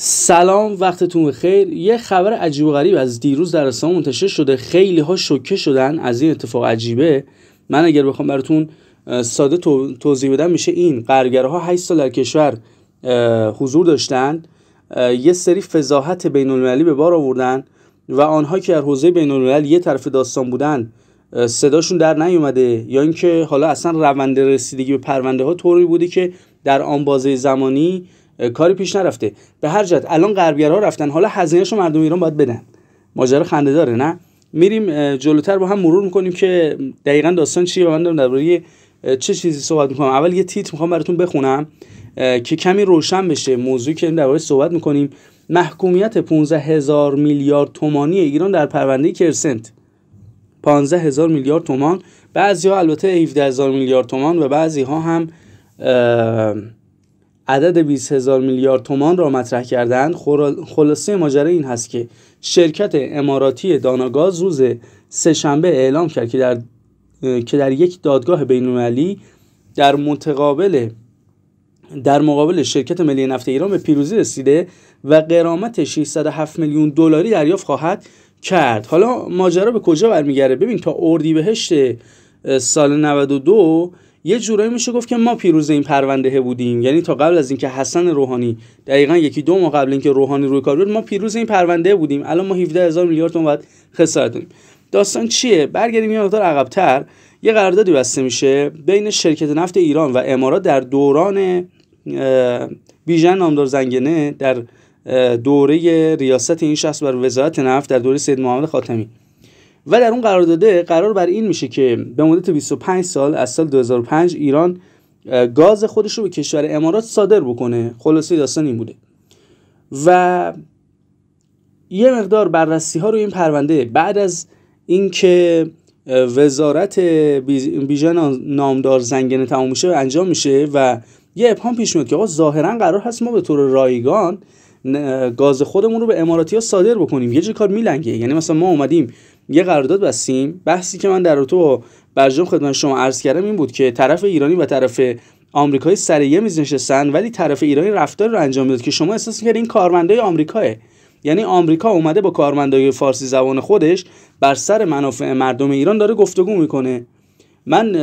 سلام وقتتون بخیر یه خبر عجیب و غریب از دیروز در رسانه منتشر شده خیلی ها شوکه شدن از این اتفاق عجیبه من اگر بخوام براتون ساده توضیح بدم میشه این قرگرها 8 سال در کشور حضور داشتن یه سری فضاحت بین المللی به بار آوردن و آنها که در حوزه بین الملل یه طرف داستان بودن صداشون در نیومده یا اینکه حالا اصلا روند رسیدگی به پرونده ها طوری بوده که در آن بازه زمانی کاری پیش نرفته به هر جد. الان غربگرا رفتن حالا هزینهشو مردم ایران باید بدن ماجرا خنده داره نه میریم جلوتر با هم مرور میکنیم که دقیقا داستان چیه و من دارم درباره چه چیزی صحبت میکنم اول یه تیتر میخوام براتون بخونم که کمی روشن بشه موضوعی که درباره صحبت میکنیم محکومیت 15 هزار میلیارد تومانی ایران در پرونده کرسنت 15 هزار میلیارد تومان بعضی ها البته 17 هزار میلیارد تومان و بعضی ها هم عدد 20 هزار میلیارد تومان را مطرح کردند خلاصه ماجرا این هست که شرکت اماراتی داناگاز روز سهشنبه اعلام کرد که در که در یک دادگاه بین‌المللی در متقابل در مقابل شرکت ملی نفت ایران به پیروزی رسیده و قرامت 607 میلیون دلاری دریافت خواهد کرد حالا ماجرا به کجا برمیگرده ببین تا اردیبهشت سال 92 یه جورایی میشه گفت که ما پیروز این پرونده بودیم یعنی تا قبل از اینکه حسن روحانی دقیقا یکی دو ماه قبل اینکه روحانی روی کار بود ما پیروز این پرونده بودیم الان ما 17 هزار میلیارد تومان باید خسارت داریم داستان چیه برگردیم یه مقدار عقبتر یه قراردادی بسته میشه بین شرکت نفت ایران و امارات در دوران بیژن نامدار زنگنه در دوره ریاست این شخص بر وزارت نفت در دوره سید محمد خاتمی و در اون قرار داده قرار بر این میشه که به مدت 25 سال از سال 2005 ایران گاز خودش رو به کشور امارات صادر بکنه خلاصه داستان این بوده و یه مقدار بررسی ها رو این پرونده بعد از اینکه وزارت بیژن نامدار زنگنه تمام میشه و انجام میشه و یه ابهام پیش میاد که آقا ظاهرا قرار هست ما به طور رایگان گاز خودمون رو به اماراتی ها صادر بکنیم یه جور کار میلنگه یعنی مثلا ما اومدیم یه قرارداد بستیم بحثی که من در رابطه با برجام خدمت شما عرض کردم این بود که طرف ایرانی و طرف آمریکایی سر یه میز نشستن ولی طرف ایرانی رفتار رو انجام میداد که شما احساس میکردین این کارمندای آمریکاه یعنی آمریکا اومده با کارمندای فارسی زبان خودش بر سر منافع مردم ایران داره گفتگو میکنه من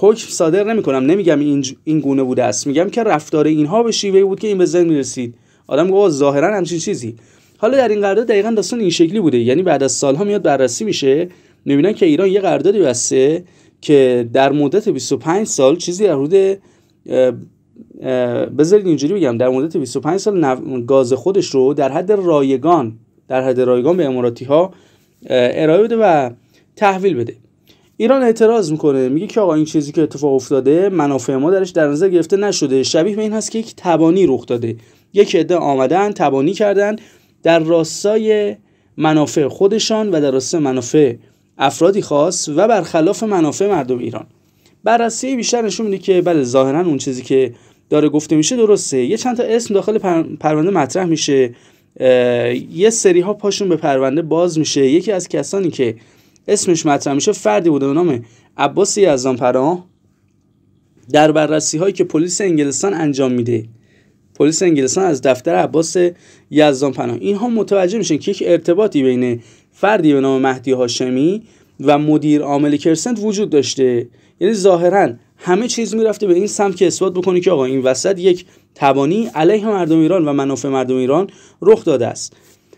حکم صادر نمیکنم نمیگم این, این گونه بوده است میگم که رفتار اینها به شیوهی بود که این به ذهن میرسید آدم گفت ظاهرا همچین چیزی حالا در این قرارداد دقیقا داستان این شکلی بوده یعنی بعد از سالها میاد بررسی میشه میبینن که ایران یه قراردادی بسته که در مدت 25 سال چیزی در حدود بذارید اینجوری بگم در مدت 25 سال گاز خودش رو در حد رایگان در حد رایگان به اماراتی ها ارائه بده و تحویل بده ایران اعتراض میکنه میگه که آقا این چیزی که اتفاق افتاده منافع ما درش در نظر گرفته نشده شبیه به این هست که یک تبانی رخ داده یک عده آمدن تبانی کردن در راستای منافع خودشان و در راستای منافع افرادی خاص و برخلاف منافع مردم ایران بررسی بیشتر نشون میده که بله ظاهرا اون چیزی که داره گفته میشه درسته یه چند تا اسم داخل پرونده مطرح میشه یه سری ها پاشون به پرونده باز میشه یکی از کسانی که اسمش مطرح میشه فردی بوده به نام عباس یزدانپرا در بررسی هایی که پلیس انگلستان انجام میده پلیس انگلستان از دفتر عباس یزدان پناه اینها متوجه میشن که یک ارتباطی بین فردی به نام مهدی هاشمی و مدیر عامل کرسنت وجود داشته یعنی ظاهرا همه چیز میرفته به این سمت که اثبات بکنه که آقا این وسط یک تبانی علیه مردم ایران و منافع مردم ایران رخ داده است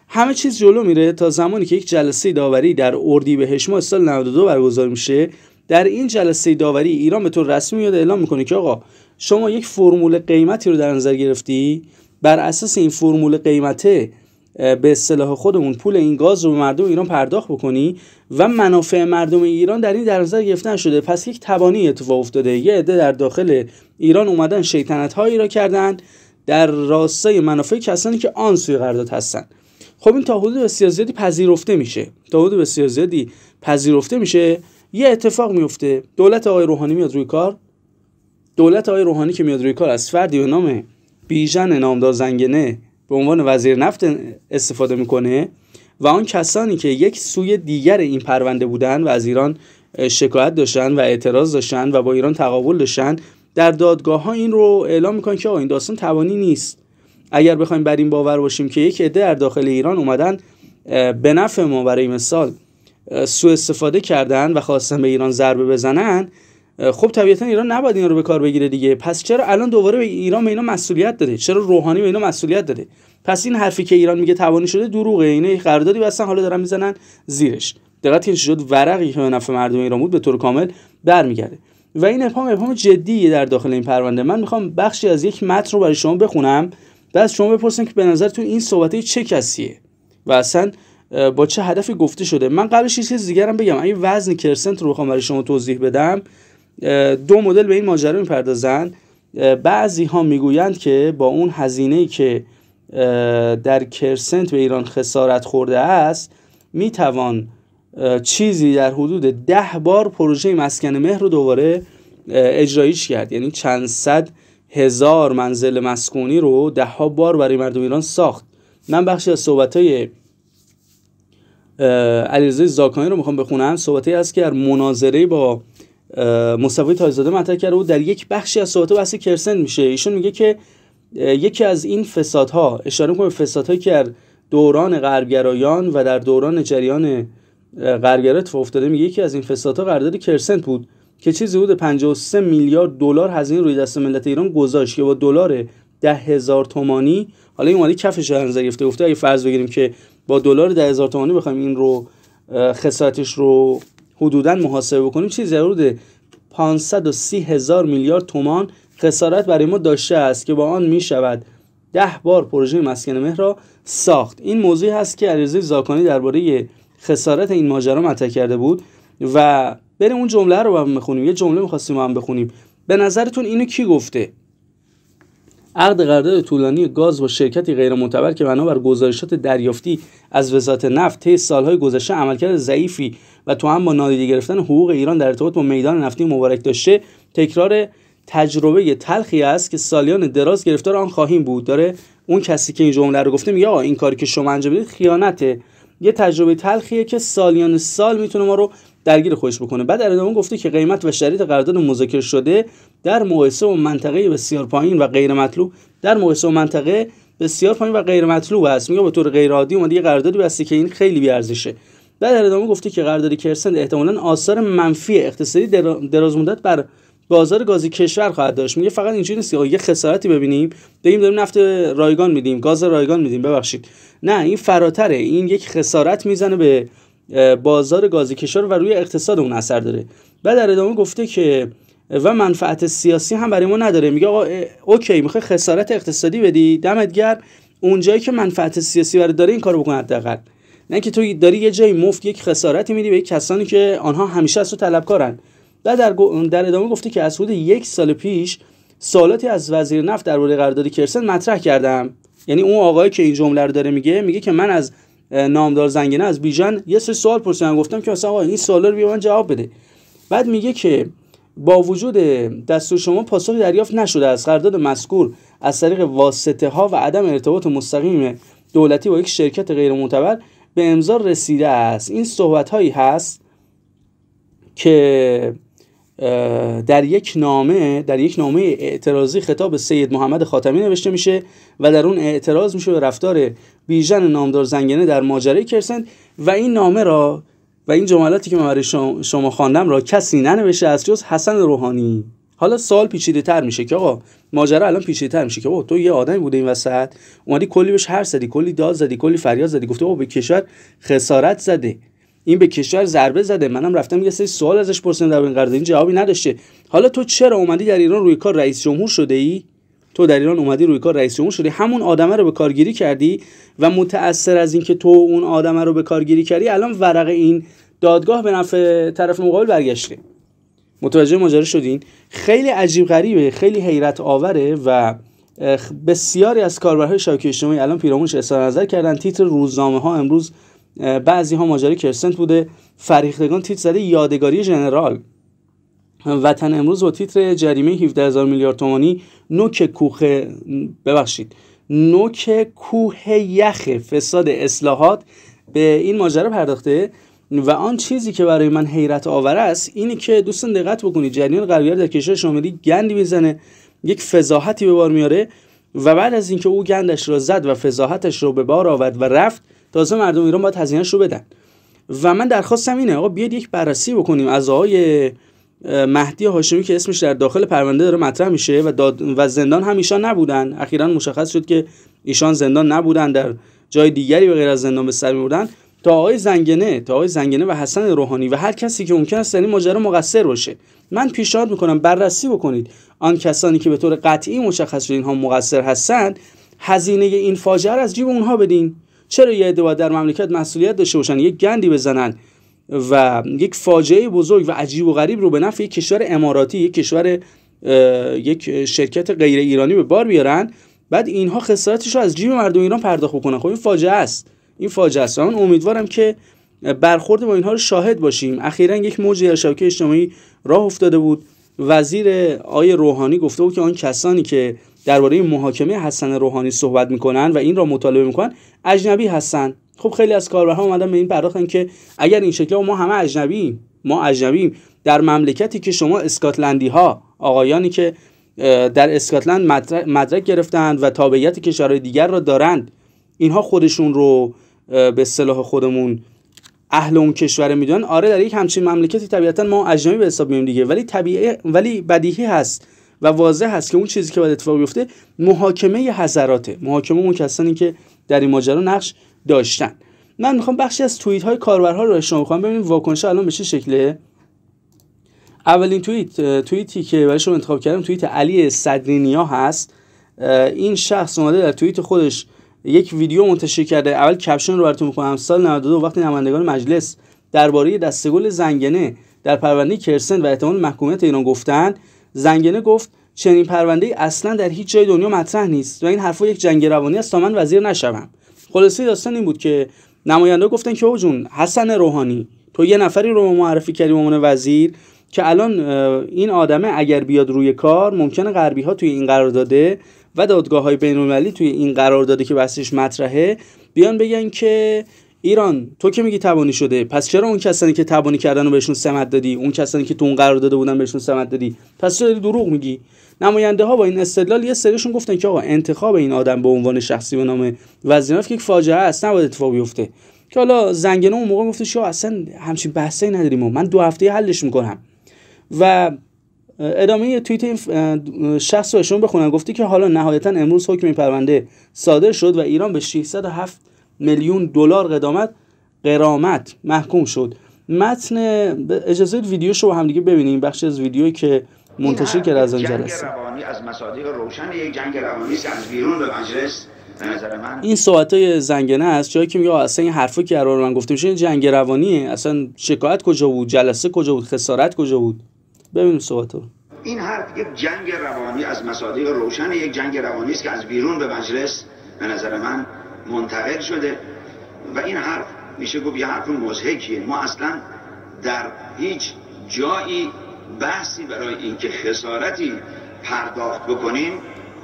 همه چیز جلو میره تا زمانی که یک جلسه داوری در به هشما سال 92 برگزار میشه در این جلسه داوری ایران به طور رسمی میاد اعلام میکنه که آقا شما یک فرمول قیمتی رو در نظر گرفتی بر اساس این فرمول قیمته به اصطلاح خودمون پول این گاز رو به مردم ایران پرداخت بکنی و منافع مردم ایران در این در نظر گرفتن شده پس یک تبانی اتفاق افتاده یه عده در داخل ایران اومدن شیطنت هایی را کردن در راستای منافع کسانی که آن سوی قرارداد هستن خب این تا حدود بسیار زیادی پذیرفته میشه تا حدود بسیار زیادی پذیرفته میشه یه اتفاق میفته دولت آقای روحانی میاد روی کار دولت آقای روحانی که میاد روی کار از فردی به نام بیژن نامدار زنگنه به عنوان وزیر نفت استفاده میکنه و آن کسانی که یک سوی دیگر این پرونده بودن و از ایران شکایت داشتن و اعتراض داشتن و با ایران تقابل داشتن در دادگاه ها این رو اعلام میکنن که آقا این داستان توانی نیست اگر بخوایم بر این باور باشیم که یک عده در داخل ایران اومدن به نفع ما برای مثال سوء استفاده کردن و خواستن به ایران ضربه بزنن خب طبیعتا ایران نباید اینا رو به کار بگیره دیگه پس چرا الان دوباره به ایران به اینا مسئولیت داده چرا روحانی به اینا مسئولیت داده پس این حرفی که ایران میگه توانی شده دروغه اینا قراردادی بستن حالا دارن میزنن زیرش دقت که شد ورقی که نفع مردم ایران بود به طور کامل برمیگرده و این ابهام ابهام جدیه در داخل این پرونده من میخوام بخشی از یک متن رو برای شما بخونم بعد شما بپرسن که به نظر تو این صحبته چه کسیه و اصلا با چه هدفی گفته شده من قبلش یه چیز دیگرم بگم این وزن کرسنت رو بخوام برای شما توضیح بدم دو مدل به این ماجرا میپردازند. بعضی ها میگویند که با اون هزینه که در کرسنت به ایران خسارت خورده است میتوان چیزی در حدود ده بار پروژه مسکن مهر رو دوباره اجراییش کرد یعنی چند صد هزار منزل مسکونی رو ده ها بار برای مردم ایران ساخت من بخشی از صحبت های علیرضا زاکانی رو میخوام بخونم صحبتهای است که در مناظره با مصطفی تایزاده مطرح کرده بود در یک بخشی از صحبت بحث کرسن میشه ایشون میگه که یکی از این فسادها اشاره میکنه فسادهایی که در دوران غربگرایان و در دوران جریان غربگرای اتفاق افتاده میگه یکی از این فسادها قرارداد کرسنت بود که چیزی حدود 53 میلیارد دلار هزینه روی دست ملت ایران گذاشت که با دلار ده هزار تومانی حالا این مالی کفش هنوز گرفته گفته اگه فرض بگیریم که با دلار ده هزار تومانی بخوایم این رو خسارتش رو حدودا محاسبه بکنیم چیزی حدود 530 هزار میلیارد تومان خسارت برای ما داشته است که با آن می شود ده بار پروژه مسکن مهر را ساخت این موضوعی هست که علیرضا زاکانی درباره خسارت این ماجرا مطرح کرده بود و بریم اون جمله رو هم بخونیم یه جمله میخواستیم هم بخونیم به نظرتون اینو کی گفته عقد قرارداد طولانی گاز با شرکتی غیرمعتبر که بر گزارشات دریافتی از وزارت نفت طی سالهای گذشته عملکرد ضعیفی و تو هم با نادیده گرفتن حقوق ایران در ارتباط با میدان نفتی مبارک داشته تکرار تجربه تلخی است که سالیان دراز گرفتار آن خواهیم بود داره اون کسی که این جمله رو گفته میگه آقا این کاری که شما انجام بدید خیانته یه تجربه تلخیه که سالیان سال میتونه ما رو درگیر خودش بکنه بعد در ادامه گفته که قیمت و شرایط قرارداد مذاکره شده در مقایسه با منطقه بسیار پایین و غیر مطلوب در مقایسه با منطقه بسیار پایین و غیر مطلوب است میگه به طور غیر عادی اومده یه قراردادی بسته که این خیلی ارزشه بعد در ادامه گفته که قرارداد کرسنت احتمالا آثار منفی اقتصادی درازمدت بر بازار گازی کشور خواهد داشت میگه فقط اینجوری نیست یه خسارتی ببینیم بگیم داریم نفت رایگان میدیم گاز رایگان میدیم ببخشید نه این فراتره این یک خسارت میزنه به بازار گاز کشور و روی اقتصاد اون اثر داره و در ادامه گفته که و منفعت سیاسی هم برای ما نداره میگه آقا اوکی میخوای خسارت اقتصادی بدی دمت گرم اونجایی که منفعت سیاسی برای داره این کارو بکن حداقل نه که تو داری یه جای مفت یک خسارتی میدی به کسانی که آنها همیشه از تو طلبکارن و در, در ادامه گفته که از حدود یک سال پیش سوالاتی از وزیر نفت درباره قرارداد کرسن مطرح کردم یعنی اون آقایی که این جمله رو داره میگه میگه که من از نامدار زنگنه از بیژن یه سه سوال پرسیدم گفتم که مثلا این سوالا رو بیا من جواب بده بعد میگه که با وجود دستور شما پاسخی دریافت نشده از قرارداد مذکور از طریق واسطه ها و عدم ارتباط مستقیم دولتی با یک شرکت غیر معتبر به امضا رسیده است این صحبت هایی هست که در یک نامه در یک نامه اعتراضی خطاب سید محمد خاتمی نوشته میشه و در اون اعتراض میشه به رفتار بیژن نامدار زنگنه در ماجرای کرسند و این نامه را و این جملاتی که من برای شما خواندم را کسی ننوشته از جز حسن روحانی حالا سال پیچیده تر میشه که آقا ماجرا الان پیچیده تر میشه که آقا تو یه آدمی بوده این وسط اومدی کلی بهش هر زدی کلی داد زدی کلی فریاد زدی گفته آقا به کشور خسارت زده این به کشور ضربه زده منم رفتم یه سری سوال ازش پرسیدم در این قرارداد این جوابی نداشته حالا تو چرا اومدی در ایران روی کار رئیس جمهور شده ای تو در ایران اومدی روی کار رئیس جمهور شدی همون آدمه رو به کارگیری کردی و متاثر از اینکه تو اون آدمه رو به کارگیری کردی الان ورقه این دادگاه به نفع طرف مقابل برگشته متوجه ماجرا شدین خیلی عجیب غریبه خیلی حیرت آوره و بسیاری از کاربرهای شبکه اجتماعی الان پیرامونش اظهار نظر کردن تیتر روزنامه ها امروز بعضی ها ماجرای کرسنت بوده فریختگان تیتر زده یادگاری ژنرال وطن امروز با تیتر جریمه 17 هزار میلیارد تومانی نوک کوه ببخشید نوک کوه یخ فساد اصلاحات به این ماجرا پرداخته و آن چیزی که برای من حیرت آور است اینی که دوستان دقت بکنید جریان قلبیار در کشور شمالی گندی میزنه یک فضاحتی به بار میاره و بعد از اینکه او گندش را زد و فضاحتش رو به بار آورد و رفت تازه مردم ایران باید هزینهش رو بدن و من درخواستم اینه آقا بیاید یک بررسی بکنیم از آقای مهدی هاشمی که اسمش در داخل پرونده داره مطرح میشه و, داد و زندان هم ایشان نبودن اخیرا مشخص شد که ایشان زندان نبودن در جای دیگری به غیر از زندان به سر میبردن تا آقای زنگنه تا آقای زنگنه و حسن روحانی و هر کسی که ممکن است در این ماجرا مقصر باشه من پیشنهاد میکنم بررسی بکنید آن کسانی که به طور قطعی مشخص شد اینها مقصر هستند هزینه این فاجعه از جیب اونها بدین چرا یه عده در مملکت مسئولیت داشته باشن یک گندی بزنن و یک فاجعه بزرگ و عجیب و غریب رو به نفع یک کشور اماراتی یک کشور یک شرکت غیر ایرانی به بار بیارن بعد اینها خسارتش رو از جیب مردم ایران پرداخت بکنن خب این فاجعه است این فاجعه است من امیدوارم که برخورد با اینها رو شاهد باشیم اخیرا یک موجی در شبکه اجتماعی راه افتاده بود وزیر آی روحانی گفته بود که آن کسانی که درباره محاکمه حسن روحانی صحبت میکنن و این را مطالبه میکنن اجنبی هستن خب خیلی از کاربرها اومدن به این پرداختن که اگر این شکل ما همه اجنبی ما اجنبی در مملکتی که شما اسکاتلندی ها آقایانی که در اسکاتلند مدرک, مدرک گرفتند و تابعیت کشورهای دیگر را دارند اینها خودشون رو به صلاح خودمون اهل اون کشور میدونن آره در یک همچین مملکتی طبیعتا ما اجنبی به حساب میایم دیگه ولی طبیعی ولی بدیهی هست و واضح هست که اون چیزی که باید اتفاق بیفته محاکمه حضراته محاکمه اون کسانی که در این ماجرا نقش داشتن من میخوام بخشی از توییت های کاربرها رو شما میخوام ببینیم واکنش الان به چه شکله اولین توییت توییتی که برای شما انتخاب کردم توییت علی صدرینیا هست این شخص اومده در توییت خودش یک ویدیو منتشر کرده اول کپشن رو براتون میخونم سال 92 وقتی نمایندگان مجلس درباره دستگل زنگنه در پرونده کرسن و احتمال محکومیت ایران گفتند زنگنه گفت چنین پرونده ای اصلا در هیچ جای دنیا مطرح نیست و این حرفها یک جنگ روانی است تا من وزیر نشوم خلاصه داستان این بود که نماینده گفتن که اوجون حسن روحانی تو یه نفری رو معرفی کردی به عنوان وزیر که الان این آدمه اگر بیاد روی کار ممکنه غربی ها توی این قرار داده و دادگاه های بین المللی توی این قرار داده که بحثش مطرحه بیان بگن که ایران تو که میگی تبانی شده پس چرا اون کسانی که تبانی کردن رو بهشون سمت دادی اون کسانی که تو اون قرار داده بودن بهشون سمت دادی پس چرا دروغ میگی نماینده ها با این استدلال یه سریشون گفتن که آقا انتخاب این آدم به عنوان شخصی به نام وزیرناف که یک فاجعه است نباید اتفاق بیفته که حالا زنگنه اون موقع شو اصلا همچین بحثی نداریم و من دو هفته حلش میکنم و ادامه توییت این شخص رو بخونم گفته که حالا نهایتا امروز حکم این پرونده صادر شد و ایران به 607 میلیون دلار قدامت قرامت محکوم شد متن اجازه ویدیو رو هم دیگه ببینیم بخش از ویدیویی که منتشر کرده از جنگ روانی از مصادیق روشن یک جنگ روانی از بیرون به مجلس من. این ساعت های زنگنه است جایی که میگه اصلا این حرفو که قرار من گفته میشه جنگ روانیه اصلا شکایت کجا بود جلسه کجا بود خسارت کجا بود ببینیم صحبت رو این حرف یک جنگ روانی از مصادیق روشن یک جنگ روانی است که از بیرون به مجلس به نظر من منتقل شده و این حرف میشه گفت یه حرف مزهکیه ما اصلا در هیچ جایی بحثی برای اینکه خسارتی پرداخت بکنیم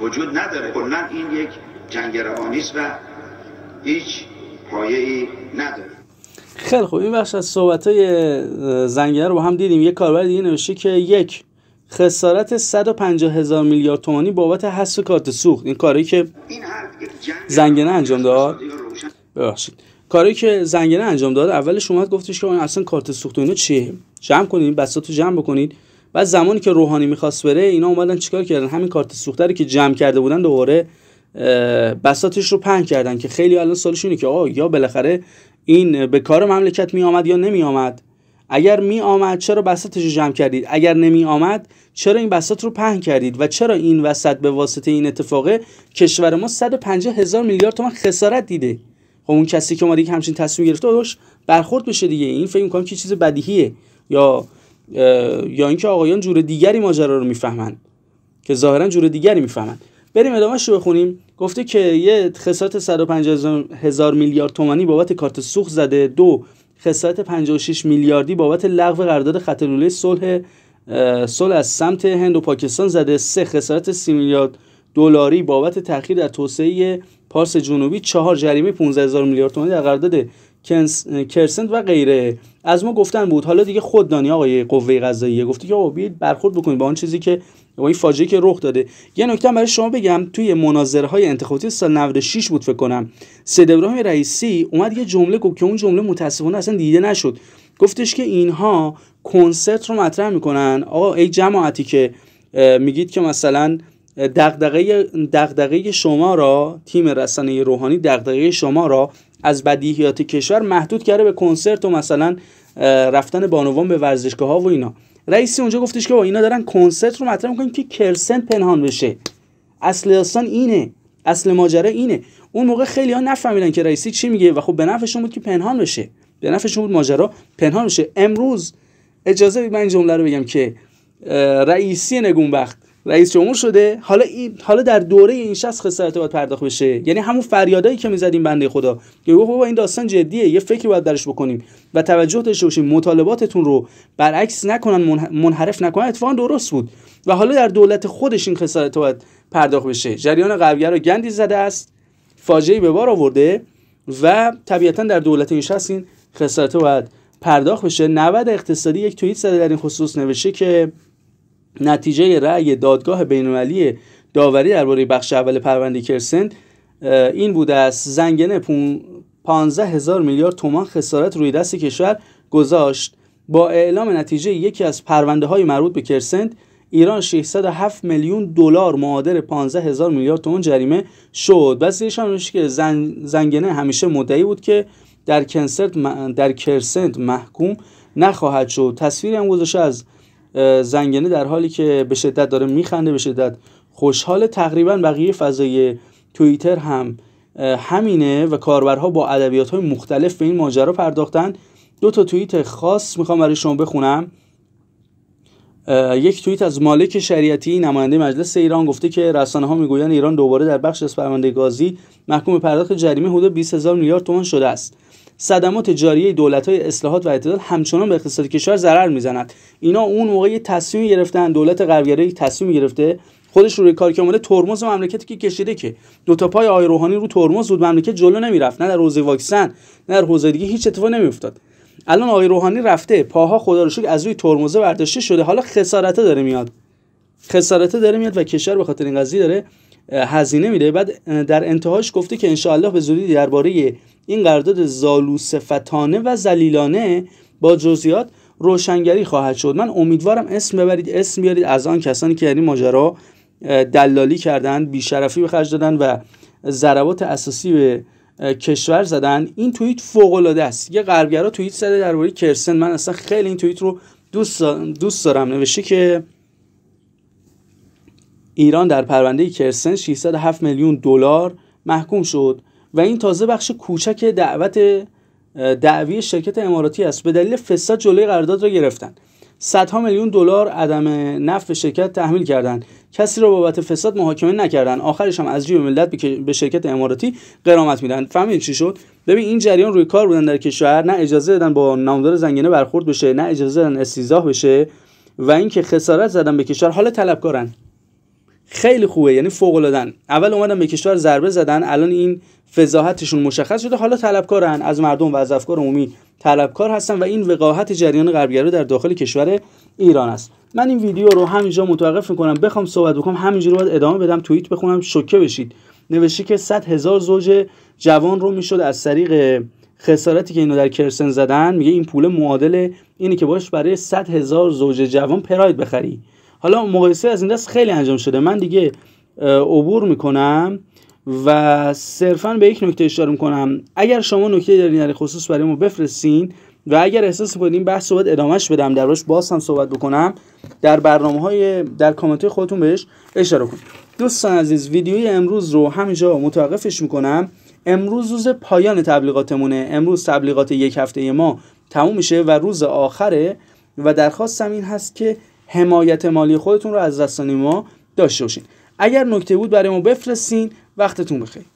وجود نداره کلا این یک جنگ روانی و هیچ پایه ای نداره خیلی خوب این بخش از صحبت های زنگره رو هم دیدیم یک کاربر دیگه نوشته که یک خسارت 150 هزار میلیارد تومانی بابت حس کارت سوخت این کاری که این زنگنه انجام داد ببخشید کاری که زنگنه انجام داد اولش اومد گفتش که اصلا کارت سوخت اینا چیه جمع کنید بساتو جمع بکنید و زمانی که روحانی میخواست بره اینا اومدن چیکار کردن همین کارت سوخته رو که جمع کرده بودن دوباره بساتش رو پهن کردن که خیلی الان سالش که آه یا بالاخره این به کار مملکت می یا نمی اگر می آمد چرا بساتش رو جمع کردید اگر نمی آمد چرا این بسات رو پهن کردید و چرا این وسط به واسطه این اتفاقه کشور ما 150 هزار میلیارد تومن خسارت دیده خب اون کسی که ما دیگه همچین تصمیم گرفته داشت برخورد بشه دیگه این فکر میکنم که چیز بدیهیه یا یا اینکه آقایان جور دیگری ماجرا رو میفهمن که ظاهرا جور دیگری میفهمن بریم ادامهش رو بخونیم گفته که یه خسارت 150 هزار میلیارد تومانی بابت کارت سوخت زده دو خسارت 56 میلیاردی بابت لغو قرارداد خط لوله صلح صلح از سمت هند و پاکستان زده سه خسارت 30 میلیارد دلاری بابت تاخیر در توسعه پارس جنوبی چهار جریمه 15 هزار میلیارد تومانی در قرارداد کرسنت و غیره از ما گفتن بود حالا دیگه خود دانی آقای قوه قضاییه گفتی که آقا برخورد بکنید با آن چیزی که و این فاجعه که رخ داده یه نکته برای شما بگم توی مناظره های انتخاباتی سال 96 بود فکر کنم سید ابراهیم رئیسی اومد یه جمله گفت که اون جمله متاسفانه اصلا دیده نشد گفتش که اینها کنسرت رو مطرح میکنن آقا ای جماعتی که میگید که مثلا دغدغه دغدغه شما را تیم رسانه روحانی دغدغه شما را از بدیهیات کشور محدود کرده به کنسرت و مثلا رفتن بانوان به ورزشگاه ها و اینا رئیسی اونجا گفتش که با اینا دارن کنسرت رو مطرح میکنن که کرسن پنهان بشه اصل داستان اینه اصل ماجرا اینه اون موقع خیلی ها نفهمیدن که رئیسی چی میگه و خب به نفعشون بود که پنهان بشه به نفعشون بود ماجرا پنهان بشه امروز اجازه بدید من این جمله رو بگم که رئیسی نگونبخت رئیس جمهور شده حالا این حالا در دوره این شخص خسارت باید پرداخت بشه یعنی همون فریادایی که میزدیم بنده خدا که بابا این داستان جدیه یه فکری باید درش بکنیم و توجه داشته باشیم مطالباتتون رو برعکس نکنن منحرف نکنن اتفاقا درست بود و حالا در دولت خودش این خسارت باید پرداخت بشه جریان قویه رو گندی زده است فاجعه به بار آورده و طبیعتا در دولت این شخص این خسارت باید پرداخت بشه 90 اقتصادی یک توییت زده در این خصوص نوشته که نتیجه رأی دادگاه بین‌المللی داوری درباره بخش اول پرونده کرسنت این بوده است زنگنه 15 هزار میلیارد تومان خسارت روی دست کشور گذاشت با اعلام نتیجه یکی از پرونده های مربوط به کرسنت ایران 607 میلیون دلار معادل 15 هزار میلیارد تومان جریمه شد و هم که زنگنه همیشه مدعی بود که در کنسرت در کرسنت محکوم نخواهد شد تصویری هم گذاشته از زنگنه در حالی که به شدت داره میخنده به شدت خوشحال تقریبا بقیه فضای توییتر هم همینه و کاربرها با ادبیات های مختلف به این ماجرا پرداختن دو تا توییت خاص میخوام برای شما بخونم یک توییت از مالک شریعتی نماینده مجلس ایران گفته که رسانه ها میگویند ایران دوباره در بخش از پرونده گازی محکوم پرداخت جریمه حدود 20 هزار میلیارد تومان شده است صدمات دولت دولت‌های اصلاحات و اعتدال همچنان به اقتصاد کشور ضرر میزند. اینا اون موقع یه تصمیم گرفتن دولت یک تصمیم گرفته خودش روی کار که اومده ترمز مملکتی که کشیده که دو تا پای آقای روحانی رو ترمز بود مملکت جلو نمیرفت نه در حوزه واکسن نه در حوزه دیگه هیچ اتفاقی نمیافتاد الان آقای روحانی رفته پاها خدا از روی ترمزه برداشته شده حالا خسارته داره میاد خسارته داره میاد و کشور به خاطر این قضیه داره هزینه میده بعد در انتهاش گفته که انشاءالله به زودی درباره این قرارداد زالو صفتانه و زلیلانه با جزئیات روشنگری خواهد شد من امیدوارم اسم ببرید اسم بیارید از آن کسانی که این یعنی ماجرا دلالی کردند بیشرفی به خرج دادن و ضربات اساسی به کشور زدن این توییت فوق العاده است یه غربگرا توییت زده درباره کرسن من اصلا خیلی این توییت رو دوست دوست دارم نوشته که ایران در پرونده کرسن 607 میلیون دلار محکوم شد و این تازه بخش کوچک دعوت دعوی شرکت اماراتی است به دلیل فساد جلوی قرارداد را 100 صدها میلیون دلار عدم نفع شرکت تحمیل کردند کسی را بابت فساد محاکمه نکردن آخرش هم از جیب ملت به شرکت اماراتی قرامت میدن فهمید چی شد ببین این جریان روی کار بودن در کشور نه اجازه دادن با نامدار زنگنه برخورد بشه نه اجازه دادن بشه و اینکه خسارت زدن به کشور حالا طلبکارن خیلی خوبه یعنی فوق العادهن اول اومدن به کشور ضربه زدن الان این فضاحتشون مشخص شده حالا طلبکارن از مردم و از افکار عمومی طلبکار هستن و این وقاحت جریان غربگرا در داخل کشور ایران است من این ویدیو رو همینجا متوقف میکنم بخوام صحبت بکنم رو باید ادامه بدم توییت بخونم شوکه بشید نوشته که 100 هزار زوج جوان رو میشد از طریق خسارتی که اینو در کرسن زدن میگه این پول معادل اینه که باش برای 100 هزار زوج جوان پراید بخری حالا مقایسه از این دست خیلی انجام شده من دیگه عبور میکنم و صرفا به یک نکته اشاره میکنم اگر شما نکته دارین در خصوص برای ما بفرستین و اگر احساس این بحث صحبت ادامهش بدم در روش باز هم صحبت بکنم در برنامه های در کامنت های خودتون بهش اشاره کنید دوستان عزیز ویدیوی امروز رو همینجا متوقفش میکنم امروز روز پایان تبلیغاتمونه امروز تبلیغات یک هفته ما تموم میشه و روز آخره و درخواستم این هست که حمایت مالی خودتون رو از رسانه ما داشته باشین اگر نکته بود برای ما بفرستین وقتتون بخیر